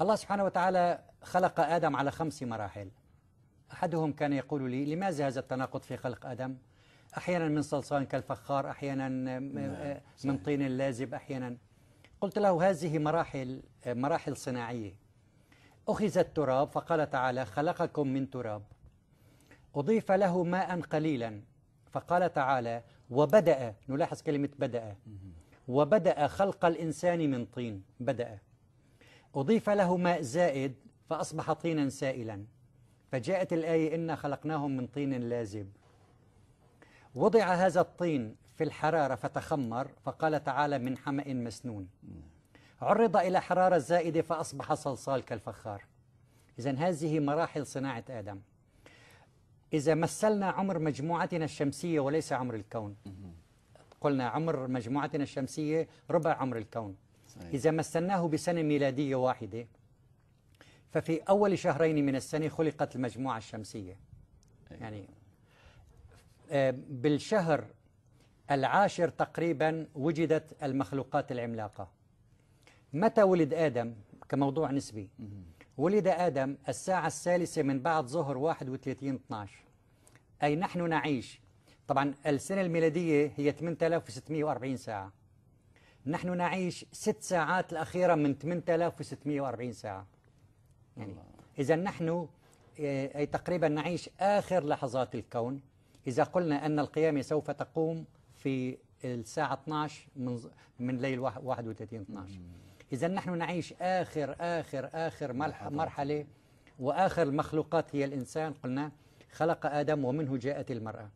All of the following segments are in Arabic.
الله سبحانه وتعالى خلق آدم على خمس مراحل أحدهم كان يقول لي لماذا هذا التناقض في خلق آدم أحيانا من صلصال كالفخار أحيانا نعم، آه، من طين لازب أحيانا قلت له هذه مراحل مراحل صناعية أخذ التراب فقال تعالى خلقكم من تراب أضيف له ماء قليلا فقال تعالى وبدأ نلاحظ كلمة بدأ وبدأ خلق الإنسان من طين بدأ أضيف له ماء زائد فأصبح طينا سائلا فجاءت الآية إنا خلقناهم من طين لازب وضع هذا الطين في الحرارة فتخمر فقال تعالى من حمأ مسنون عرض إلى حرارة زائدة فأصبح صلصال كالفخار إذا هذه مراحل صناعة آدم إذا مثلنا عمر مجموعتنا الشمسية وليس عمر الكون قلنا عمر مجموعتنا الشمسية ربع عمر الكون إذا مثلناه بسنة ميلادية واحدة ففي أول شهرين من السنة خلقت المجموعة الشمسية يعني آه، بالشهر العاشر تقريبا وجدت المخلوقات العملاقة متى ولد آدم كموضوع نسبي ولد آدم الساعة الثالثة من بعد ظهر 31-12 أي نحن نعيش طبعا السنة الميلادية هي 8640 ساعة نحن نعيش ست ساعات الأخيرة من 8640 ساعة يعني إذا نحن آه، أي تقريبا نعيش آخر لحظات الكون إذا قلنا أن القيامة سوف تقوم في الساعة 12 من من ليل 31 12 إذا نحن نعيش آخر آخر آخر مرحلة وآخر المخلوقات هي الإنسان قلنا خلق آدم ومنه جاءت المرأة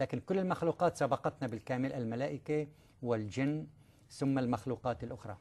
لكن كل المخلوقات سبقتنا بالكامل الملائكة والجن ثم المخلوقات الأخرى